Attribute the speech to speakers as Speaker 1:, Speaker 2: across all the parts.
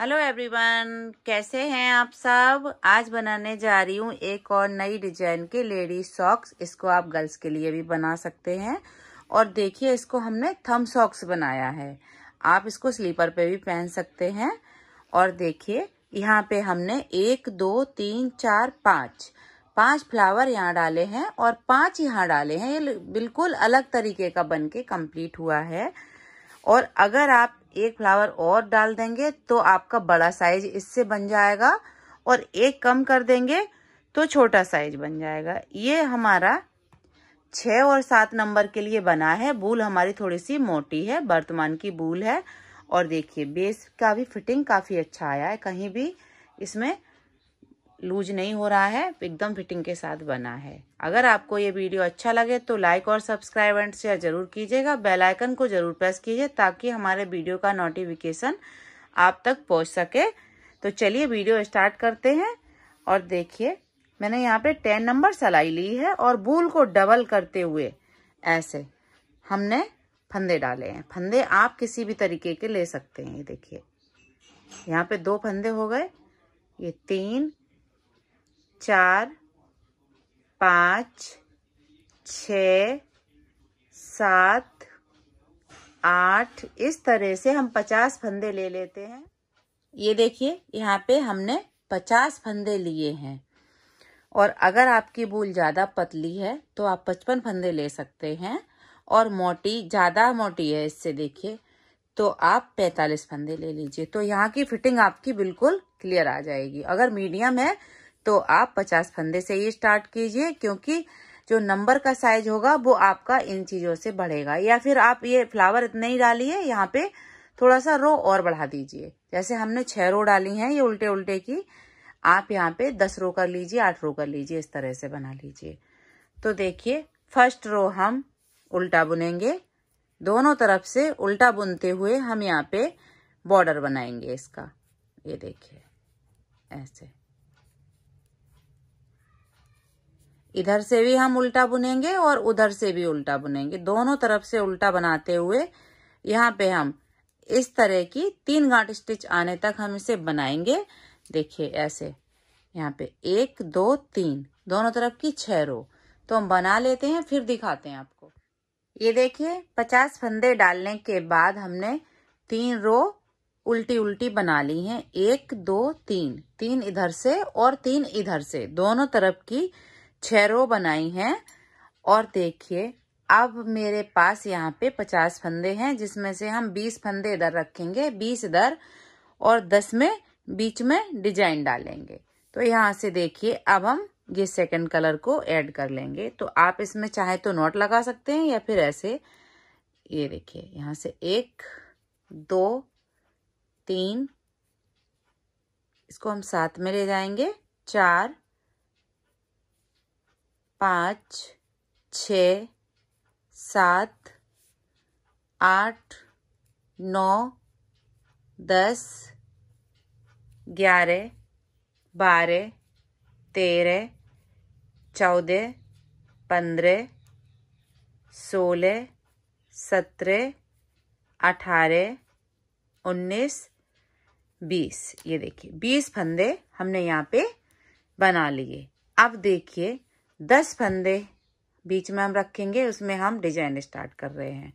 Speaker 1: hello everyone कैसे हैं आप सब आज बनाने जा रही हूँ एक और नई डिजाइन के लेडी सॉक्स इसको आप गर्ल्स के लिए भी बना सकते हैं और देखिए इसको हमने थम सॉक्स बनाया है आप इसको स्लीपर पे भी पहन सकते हैं और देखिए यहाँ पे हमने एक दो तीन चार पाँच पांच फ्लावर यहाँ डाले हैं और पांच यहाँ डाले हैं ये बिल्कुल अलग तरीके का बन के कम्प्लीट हुआ है और अगर आप एक फ्लावर और डाल देंगे तो आपका बड़ा साइज इससे बन जाएगा और एक कम कर देंगे तो छोटा साइज बन जाएगा ये हमारा छ और सात नंबर के लिए बना है बूल हमारी थोड़ी सी मोटी है वर्तमान की बूल है और देखिए बेस का भी फिटिंग काफ़ी अच्छा आया है कहीं भी इसमें लूज नहीं हो रहा है एकदम फिटिंग के साथ बना है अगर आपको ये वीडियो अच्छा लगे तो लाइक और सब्सक्राइब एंड शेयर जरूर कीजिएगा बेल आइकन को जरूर प्रेस कीजिए ताकि हमारे वीडियो का नोटिफिकेशन आप तक पहुंच सके तो चलिए वीडियो स्टार्ट करते हैं और देखिए मैंने यहाँ पे टेन नंबर सलाई ली है और बूल को डबल करते हुए ऐसे हमने फंदे डाले हैं फंदे आप किसी भी तरीके के ले सकते हैं ये देखिए यहाँ पे दो फंदे हो गए ये तीन चार पाँच छ सात आठ इस तरह से हम पचास फंदे ले लेते हैं ये देखिए यहाँ पे हमने पचास फंदे लिए हैं और अगर आपकी बूल ज़्यादा पतली है तो आप पचपन फंदे ले सकते हैं और मोटी ज़्यादा मोटी है इससे देखिए तो आप पैंतालीस फंदे ले लीजिए तो यहाँ की फिटिंग आपकी बिल्कुल क्लियर आ जाएगी अगर मीडियम है तो आप पचास फंदे से ही स्टार्ट कीजिए क्योंकि जो नंबर का साइज होगा वो आपका इन चीजों से बढ़ेगा या फिर आप ये फ्लावर इतने ही डालिए यहाँ पे थोड़ा सा रो और बढ़ा दीजिए जैसे हमने छह रो डाली हैं ये उल्टे उल्टे की आप यहाँ पे दस रो कर लीजिए आठ रो कर लीजिए इस तरह से बना लीजिए तो देखिए फर्स्ट रो हम उल्टा बुनेंगे दोनों तरफ से उल्टा बुनते हुए हम यहाँ पे बॉर्डर बनाएंगे इसका ये देखिए ऐसे इधर से भी हम उल्टा बुनेंगे और उधर से भी उल्टा बुनेंगे दोनों तरफ से उल्टा बनाते हुए यहाँ पे हम इस तरह की तीन गांठ स्टिच आने तक हम इसे बनाएंगे देखिए ऐसे यहाँ पे एक दो तीन दोनों तरफ की छह रो तो हम बना लेते हैं फिर दिखाते हैं आपको ये देखिए पचास फंदे डालने के बाद हमने तीन रो उल्टी उल्टी बना ली हैं एक दो तीन तीन इधर से और तीन इधर से दोनों तरफ की छह रो बनाई हैं और देखिए अब मेरे पास यहाँ पे पचास फंदे हैं जिसमें से हम बीस फंदे इधर रखेंगे बीस इधर और दस में बीच में डिजाइन डालेंगे तो यहाँ से देखिए अब हम ये सेकंड कलर को ऐड कर लेंगे तो आप इसमें चाहे तो नोट लगा सकते हैं या फिर ऐसे ये देखिए यहाँ से एक दो तीन इसको हम साथ में ले जाएंगे चार पाँच छ सात आठ नौ दस ग्यारह बारह तेरह चौदह पंद्रह सोलह सत्रह अठारह उन्नीस बीस ये देखिए बीस फंदे हमने यहाँ पे बना लिए अब देखिए दस फंदे बीच में हम रखेंगे उसमें हम डिजाइन स्टार्ट कर रहे हैं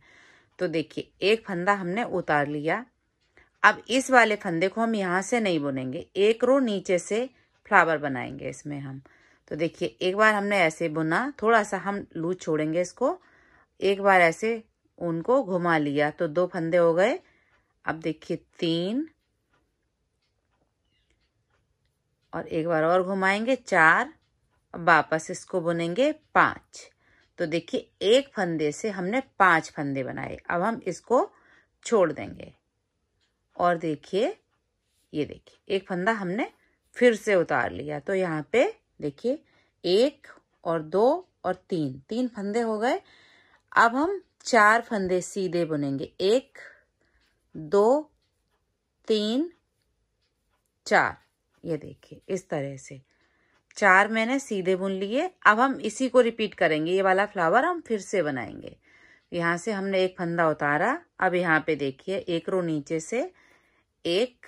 Speaker 1: तो देखिए एक फंदा हमने उतार लिया अब इस वाले फंदे को हम यहाँ से नहीं बुनेंगे एक रो नीचे से फ्लावर बनाएंगे इसमें हम तो देखिए एक बार हमने ऐसे बुना थोड़ा सा हम लूज छोड़ेंगे इसको एक बार ऐसे उनको घुमा लिया तो दो फंदे हो गए अब देखिए तीन और एक बार और घुमाएंगे चार अब वापस इसको बुनेंगे पाँच तो देखिए एक फंदे से हमने पांच फंदे बनाए अब हम इसको छोड़ देंगे और देखिए ये देखिए एक फंदा हमने फिर से उतार लिया तो यहाँ पे देखिए एक और दो और तीन तीन फंदे हो गए अब हम चार फंदे सीधे बुनेंगे एक दो तीन चार ये देखिए इस तरह से चार मैंने सीधे बुन लिए अब हम इसी को रिपीट करेंगे ये वाला फ्लावर हम फिर से बनाएंगे यहाँ से हमने एक फंदा उतारा अब यहाँ पे देखिए एक रो नीचे से एक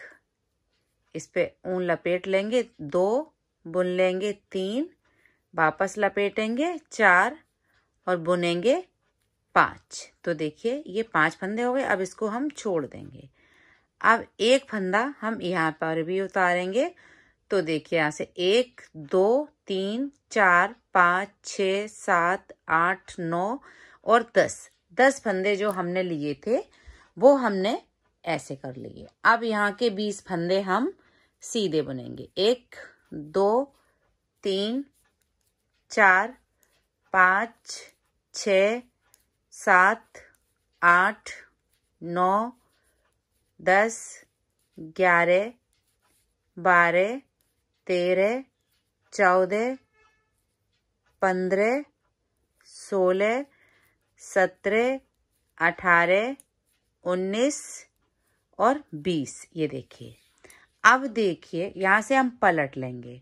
Speaker 1: इस पे ऊन लपेट लेंगे दो बुन लेंगे तीन वापस लपेटेंगे चार और बुनेंगे पाँच तो देखिए ये पांच फंदे हो गए अब इसको हम छोड़ देंगे अब एक फंदा हम यहाँ पर भी उतारेंगे तो देखिए यहाँ से एक दो तीन चार पाँच छ सात आठ नौ और दस दस फंदे जो हमने लिए थे वो हमने ऐसे कर लिए अब यहाँ के बीस फंदे हम सीधे बुनेंगे एक दो तीन चार पाँच छ सात आठ नौ दस ग्यारह बारह तेरह चौदह पंद्रह सोलह सत्रह अठारह उन्नीस और बीस ये देखिए अब देखिए यहाँ से हम पलट लेंगे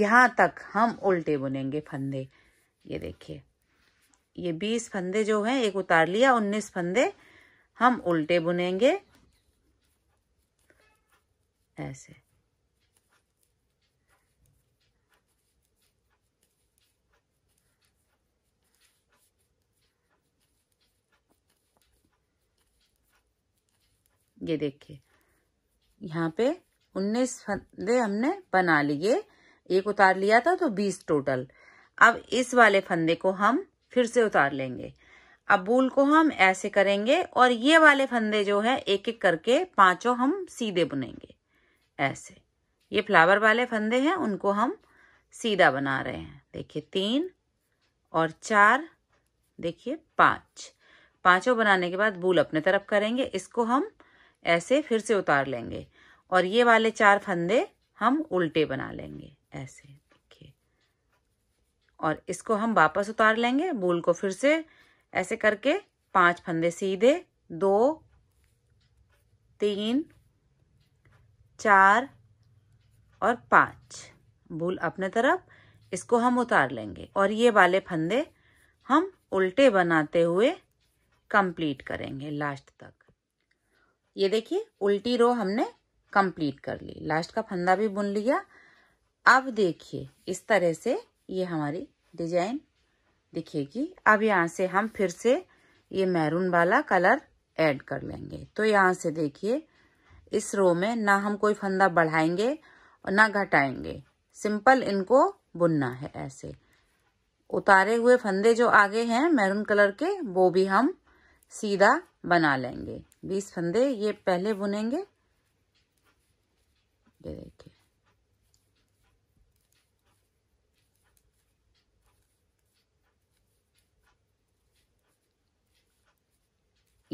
Speaker 1: यहाँ तक हम उल्टे बुनेंगे फंदे ये देखिए ये बीस फंदे जो हैं एक उतार लिया उन्नीस फंदे हम उल्टे बुनेंगे ऐसे ये देखिए यहाँ पे उन्नीस फंदे हमने बना लिए एक उतार लिया था तो बीस टोटल अब इस वाले फंदे को हम फिर से उतार लेंगे अब बूल को हम ऐसे करेंगे और ये वाले फंदे जो है एक एक करके पांचों हम सीधे बुनेंगे ऐसे ये फ्लावर वाले फंदे हैं उनको हम सीधा बना रहे हैं देखिए तीन और चार देखिए पांच पांचों बनाने के बाद बूल अपने तरफ करेंगे इसको हम ऐसे फिर से उतार लेंगे और ये वाले चार फंदे हम उल्टे बना लेंगे ऐसे देखिए और इसको हम वापस उतार लेंगे बूल को फिर से ऐसे करके पांच फंदे सीधे दो तीन चार और पांच बूल अपने तरफ इसको हम उतार लेंगे और ये वाले फंदे हम उल्टे बनाते हुए कंप्लीट करेंगे लास्ट तक ये देखिए उल्टी रो हमने कंप्लीट कर ली लास्ट का फंदा भी बुन लिया अब देखिए इस तरह से ये हमारी डिजाइन दिखेगी अब यहाँ से हम फिर से ये मैरून वाला कलर ऐड कर लेंगे तो यहाँ से देखिए इस रो में ना हम कोई फंदा बढ़ाएंगे और ना घटाएंगे सिंपल इनको बुनना है ऐसे उतारे हुए फंदे जो आगे हैं मैरून कलर के वो भी हम सीधा बना लेंगे बीस फंदे ये पहले बुनेंगे ये देखिए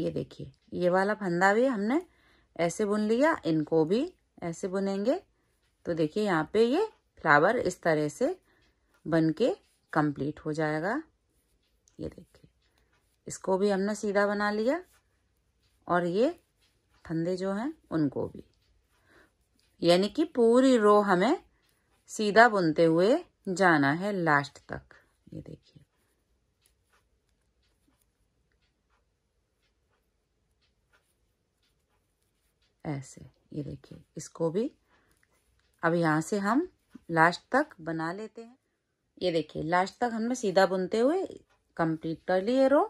Speaker 1: ये देखिए ये वाला फंदा भी हमने ऐसे बुन लिया इनको भी ऐसे बुनेंगे तो देखिए यहाँ पे ये फ्लावर इस तरह से बन के कंप्लीट हो जाएगा ये देखिए इसको भी हमने सीधा बना लिया और ये फंदे जो हैं उनको भी यानी कि पूरी रो हमें सीधा बुनते हुए जाना है लास्ट तक ये देखिए ऐसे ये देखिए इसको भी अब यहाँ से हम लास्ट तक बना लेते हैं ये देखिए लास्ट तक हमने सीधा बुनते हुए कंप्लीट कर लिए रो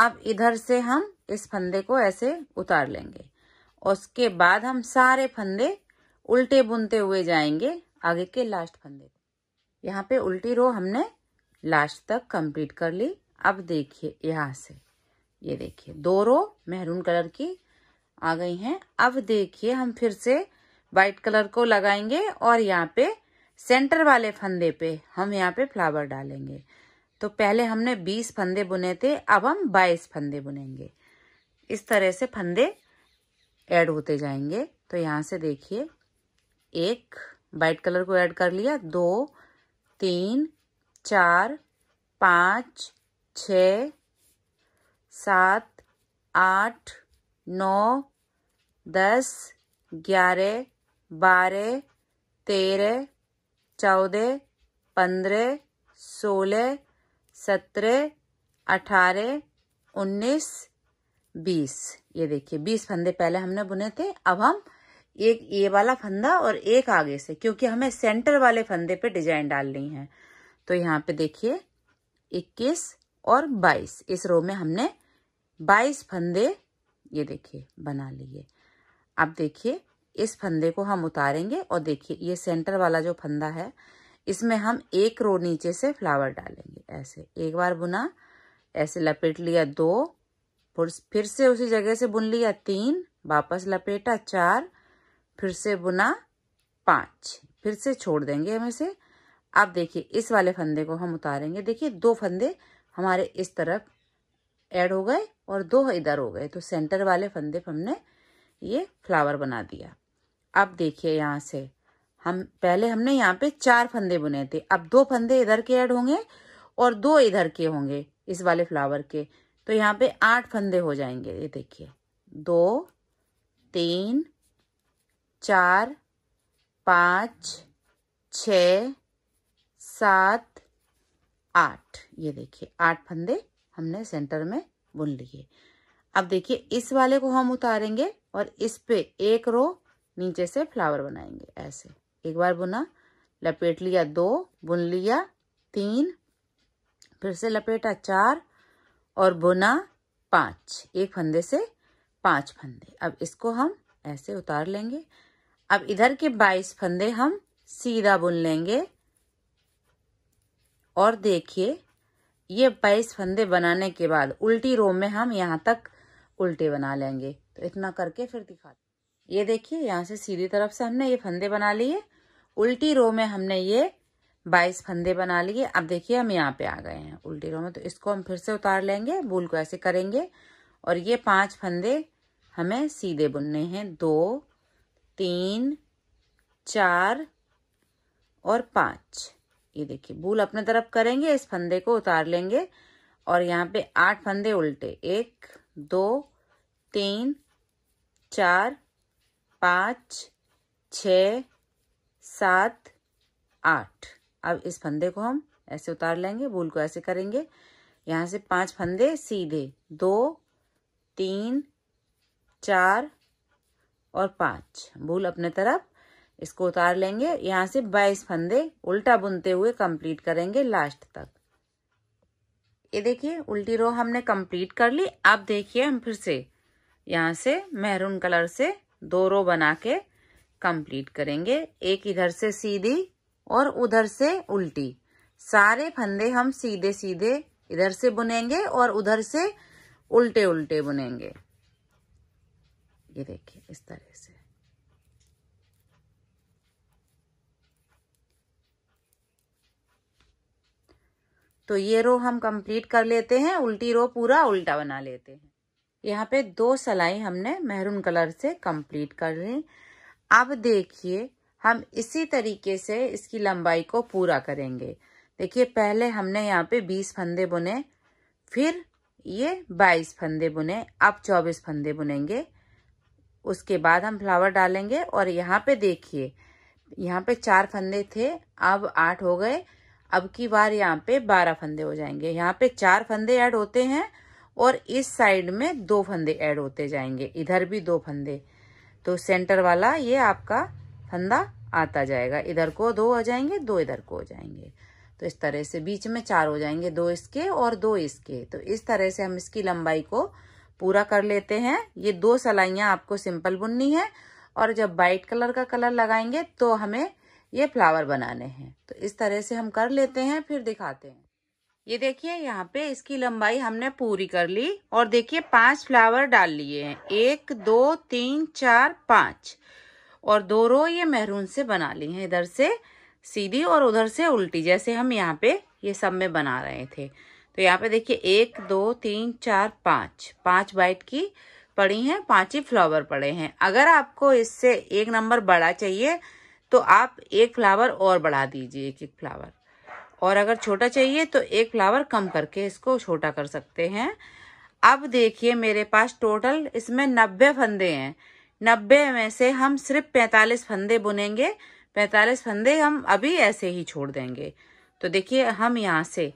Speaker 1: अब इधर से हम इस फंदे को ऐसे उतार लेंगे उसके बाद हम सारे फंदे उल्टे बुनते हुए जाएंगे आगे के लास्ट फंदे को यहाँ पे उल्टी रो हमने लास्ट तक कंप्लीट कर ली अब देखिए यहाँ से ये देखिए दो रो मेहरून कलर की आ गई हैं अब देखिए हम फिर से वाइट कलर को लगाएंगे और यहाँ पे सेंटर वाले फंदे पे हम यहाँ पे फ्लावर डालेंगे तो पहले हमने 20 फंदे बुने थे अब हम 22 फंदे बुनेंगे इस तरह से फंदे ऐड होते जाएंगे तो यहाँ से देखिए एक वाइट कलर को ऐड कर लिया दो तीन चार पाँच छ सात आठ नौ दस ग्यारह बारह तेरह चौदह पंद्रह सोलह सत्रह अठारह उन्नीस बीस ये देखिए बीस फंदे पहले हमने बुने थे अब हम एक ये वाला फंदा और एक आगे से क्योंकि हमें सेंटर वाले फंदे पे डिजाइन डालनी है तो यहाँ पे देखिए इक्कीस और बाईस इस रो में हमने बाईस फंदे ये देखिए बना लिए अब देखिए इस फंदे को हम उतारेंगे और देखिए ये सेंटर वाला जो फंदा है इसमें हम एक रो नीचे से फ्लावर डालेंगे ऐसे एक बार बुना ऐसे लपेट लिया दो फिर से उसी जगह से बुन लिया तीन वापस लपेटा चार फिर से बुना पाँच फिर से छोड़ देंगे हम इसे अब देखिए इस वाले फंदे को हम उतारेंगे देखिए दो फंदे हमारे इस तरफ ऐड हो गए और दो इधर हो गए तो सेंटर वाले फंदे पर हमने ये फ्लावर बना दिया अब देखिए यहाँ से हम पहले हमने यहाँ पे चार फंदे बुने थे अब दो फंदे इधर के ऐड होंगे और दो इधर के होंगे इस वाले फ्लावर के तो यहाँ पे आठ फंदे हो जाएंगे ये देखिए दो तीन चार पाँच छ सात आठ ये देखिए आठ फंदे हमने सेंटर में बुन लिए अब देखिए इस वाले को हम उतारेंगे और इस पे एक रो नीचे से फ्लावर बनाएंगे ऐसे एक बार बुना लपेट लिया दो बुन लिया तीन फिर से लपेटा चार और बुना पांच एक फंदे से पांच फंदे अब इसको हम ऐसे उतार लेंगे अब इधर के बाईस फंदे हम सीधा बुन लेंगे और देखिए ये बाईस फंदे बनाने के बाद उल्टी रो में हम यहां तक उल्टे बना लेंगे तो इतना करके फिर दिखाते ये देखिए यहाँ से सीधी तरफ से हमने ये फंदे बना लिए उल्टी रो में हमने ये बाईस फंदे बना लिए अब देखिए हम यहाँ पे आ गए हैं उल्टी रो में तो इसको हम फिर से उतार लेंगे भूल को ऐसे करेंगे और ये पांच फंदे हमें सीधे बुनने हैं दो तीन चार और पाँच ये देखिए बूल अपने तरफ करेंगे इस फंदे को उतार लेंगे और यहाँ पे आठ फंदे उल्टे एक दो तीन चार पाँच छ सात आठ अब इस फंदे को हम ऐसे उतार लेंगे भूल को ऐसे करेंगे यहाँ से पांच फंदे सीधे दो तीन चार और पाँच भूल अपने तरफ इसको उतार लेंगे यहाँ से बाईस फंदे उल्टा बुनते हुए कंप्लीट करेंगे लास्ट तक ये देखिए उल्टी रो हमने कंप्लीट कर ली अब देखिए हम फिर से यहाँ से मेहरून कलर से दो रो बना के कंप्लीट करेंगे एक इधर से सीधी और उधर से उल्टी सारे फंदे हम सीधे सीधे इधर से बुनेंगे और उधर से उल्टे उल्टे बुनेंगे ये देखिए इस तरह से तो ये रो हम कंप्लीट कर लेते हैं उल्टी रो पूरा उल्टा बना लेते हैं यहाँ पे दो सलाई हमने मेहरून कलर से कंप्लीट कर ली अब देखिए हम इसी तरीके से इसकी लंबाई को पूरा करेंगे देखिए पहले हमने यहाँ पे 20 फंदे बुने फिर ये 22 फंदे बुने अब 24 फंदे बुनेंगे उसके बाद हम फ्लावर डालेंगे और यहाँ पे देखिए यहाँ पे चार फंदे थे अब आठ हो गए अब की बार यहाँ पे बारह फंदे हो जाएंगे यहाँ पे चार फंदे ऐड होते हैं और इस साइड में दो फंदे ऐड होते जाएंगे इधर भी दो फंदे तो सेंटर वाला ये आपका फंदा आता जाएगा इधर को दो हो जाएंगे दो इधर को हो जाएंगे तो इस तरह से बीच में चार हो जाएंगे दो इसके और दो इसके तो इस तरह से हम इसकी लंबाई को पूरा कर लेते हैं ये दो सलाइयाँ आपको सिंपल बुननी है और जब वाइट कलर का कलर लगाएंगे तो हमें ये फ्लावर बनाने हैं तो इस तरह से हम कर लेते हैं फिर दिखाते हैं ये देखिए यहाँ पे इसकी लंबाई हमने पूरी कर ली और देखिए पांच फ्लावर डाल लिए हैं एक दो तीन चार पाँच और दो रो ये मेहरून से बना ली हैं इधर से सीधी और उधर से उल्टी जैसे हम यहाँ पे ये सब में बना रहे थे तो यहाँ पे देखिए एक दो तीन चार पाँच पाँच बाइट की पड़ी हैं पाँच ही फ्लावर पड़े हैं अगर आपको इससे एक नंबर बड़ा चाहिए तो आप एक फ्लावर और बढ़ा दीजिए एक एक फ्लावर और अगर छोटा चाहिए तो एक फ्लावर कम करके इसको छोटा कर सकते हैं अब देखिए मेरे पास टोटल इसमें नब्बे फंदे हैं नब्बे में से हम सिर्फ पैंतालीस फंदे बुनेंगे पैंतालीस फंदे हम अभी ऐसे ही छोड़ देंगे तो देखिए हम यहाँ से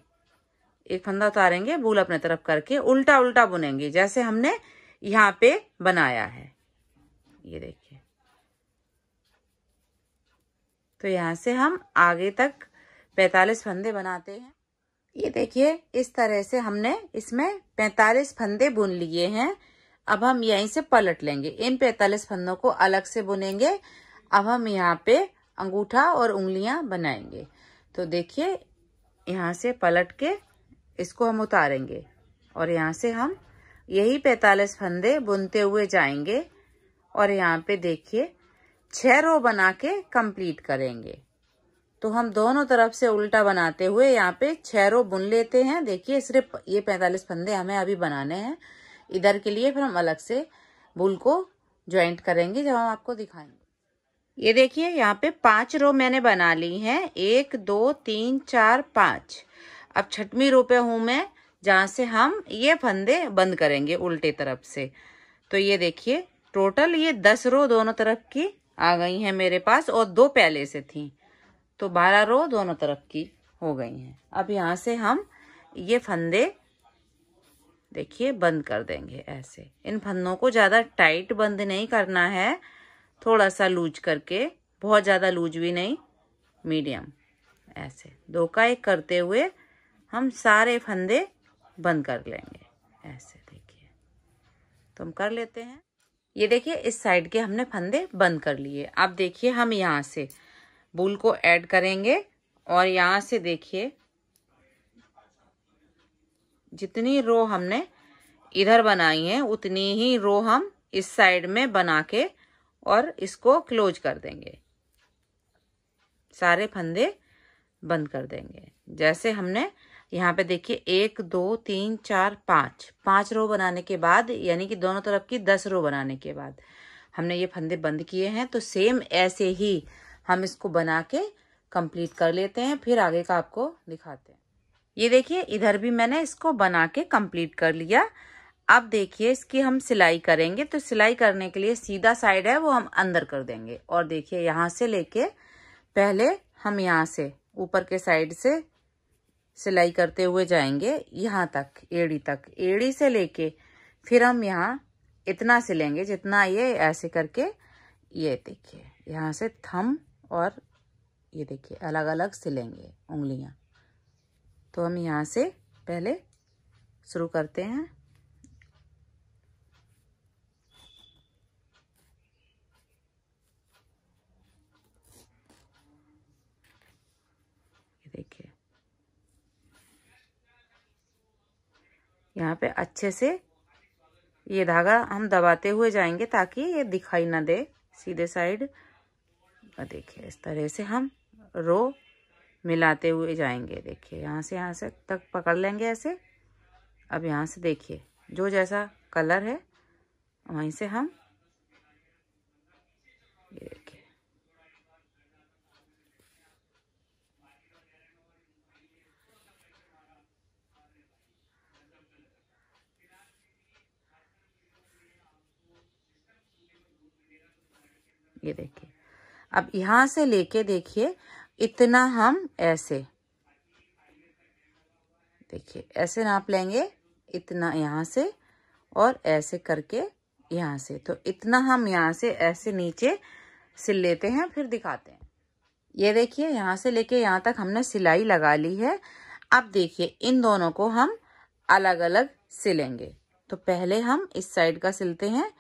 Speaker 1: एक फंदा उतारेंगे भूल अपने तरफ करके उल्टा उल्टा बुनेंगे जैसे हमने यहाँ पे बनाया है ये देखिए तो यहाँ से हम आगे तक पैंतालीस फंदे बनाते हैं ये देखिए इस तरह से हमने इसमें पैंतालीस फंदे बुन लिए हैं अब हम यहीं से पलट लेंगे इन पैंतालीस फंदों को अलग से बुनेंगे अब हम यहाँ पे अंगूठा और उंगलियां बनाएंगे तो देखिए यहाँ से पलट के इसको हम उतारेंगे और यहाँ से हम यही पैंतालीस फंदे बुनते हुए जाएंगे और यहाँ पे देखिए छह रो बना के कम्प्लीट करेंगे तो हम दोनों तरफ से उल्टा बनाते हुए यहाँ पे छह रो बुन लेते हैं देखिए सिर्फ ये पैंतालीस फंदे हमें अभी बनाने हैं इधर के लिए फिर हम अलग से बुल को ज्वाइंट करेंगे जब हम आपको दिखाएंगे ये देखिए यहाँ पे पांच रो मैंने बना ली हैं एक दो तीन चार पाँच अब छठवीं रो पे हूँ मैं जहाँ से हम ये फंदे बंद करेंगे उल्टे तरफ से तो ये देखिए टोटल ये दस रो दोनों तरफ की आ गई हैं मेरे पास और दो पहले से थी तो बारह रो दोनों तरफ की हो गई हैं अब यहाँ से हम ये फंदे देखिए बंद कर देंगे ऐसे इन फंदों को ज़्यादा टाइट बंद नहीं करना है थोड़ा सा लूज करके बहुत ज़्यादा लूज भी नहीं मीडियम ऐसे दो का एक करते हुए हम सारे फंदे बंद कर लेंगे ऐसे देखिए तो हम कर लेते हैं ये देखिए इस साइड के हमने फंदे बंद कर लिए अब देखिए हम यहाँ से बुल को ऐड करेंगे और यहाँ से देखिए जितनी रो हमने इधर बनाई है उतनी ही रो हम इस साइड में बना के और इसको क्लोज कर देंगे सारे फंदे बंद कर देंगे जैसे हमने यहाँ पे देखिए एक दो तीन चार पाँच पाँच रो बनाने के बाद यानी कि दोनों तरफ की दस रो बनाने के बाद हमने ये फंदे बंद किए हैं तो सेम ऐसे ही हम इसको बना के कंप्लीट कर लेते हैं फिर आगे का आपको दिखाते हैं ये देखिए इधर भी मैंने इसको बना के कंप्लीट कर लिया अब देखिए इसकी हम सिलाई करेंगे तो सिलाई करने के लिए सीधा साइड है वो हम अंदर कर देंगे और देखिए यहाँ से लेके पहले हम यहाँ से ऊपर के साइड से सिलाई करते हुए जाएंगे यहाँ तक एड़ी तक एड़ी से लेके फिर हम यहाँ इतना सिलेंगे जितना ये ऐसे करके ये देखिए यहाँ से थम और ये देखिए अलग अलग सिलेंगे उंगलियाँ तो हम यहाँ से पहले शुरू करते हैं देखिए यहाँ पे अच्छे से ये धागा हम दबाते हुए जाएंगे ताकि ये दिखाई ना दे सीधे साइड और देखिए इस तरह से हम रो मिलाते हुए जाएंगे देखिए यहाँ से यहाँ से तक पकड़ लेंगे ऐसे अब यहाँ से देखिए जो जैसा कलर है वहीं से हम ये देखिए ये देखिए अब यहां से लेके देखिए इतना हम ऐसे देखिए ऐसे नाप लेंगे इतना यहां से और ऐसे करके यहां से तो इतना हम यहां से ऐसे नीचे सिल लेते हैं फिर दिखाते हैं ये देखिए यहां से लेके यहाँ तक हमने सिलाई लगा ली है अब देखिए इन दोनों को हम अलग अलग सिलेंगे तो पहले हम इस साइड का सिलते हैं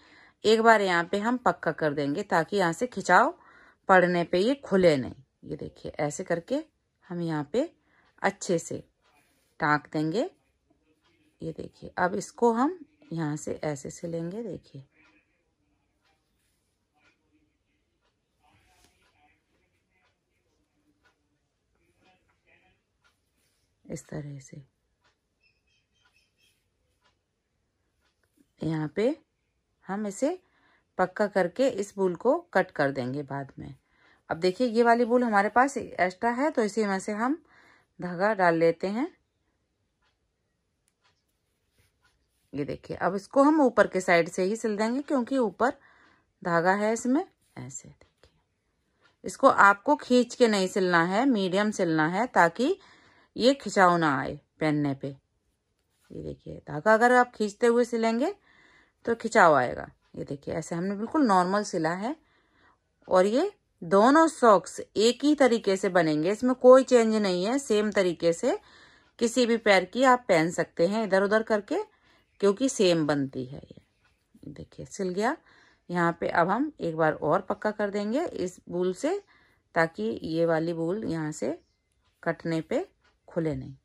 Speaker 1: एक बार यहाँ पे हम पक्का कर देंगे ताकि यहाँ से खिंचाव पड़ने पे ये खुले नहीं ये देखिए ऐसे करके हम यहाँ पे अच्छे से टाँक देंगे ये देखिए अब इसको हम यहाँ से ऐसे से लेंगे देखिए इस तरह से यहाँ पे हम इसे पक्का करके इस बुल को कट कर देंगे बाद में अब देखिए ये वाली बुल हमारे पास एक्स्ट्रा है तो इसी में से हम धागा डाल लेते हैं ये देखिए अब इसको हम ऊपर के साइड से ही सिल देंगे क्योंकि ऊपर धागा है इसमें ऐसे देखिए इसको आपको खींच के नहीं सिलना है मीडियम सिलना है ताकि ये खिंचाव ना आए पहनने पे ये देखिए धागा अगर आप खींचते हुए सिलेंगे तो खिंचाव आएगा ये देखिए ऐसे हमने बिल्कुल नॉर्मल सिला है और ये दोनों सॉक्स एक ही तरीके से बनेंगे इसमें कोई चेंज नहीं है सेम तरीके से किसी भी पैर की आप पहन सकते हैं इधर उधर करके क्योंकि सेम बनती है ये देखिए सिल गया यहाँ पे अब हम एक बार और पक्का कर देंगे इस बूल से ताकि ये वाली बूल यहाँ से कटने पे खुले नहीं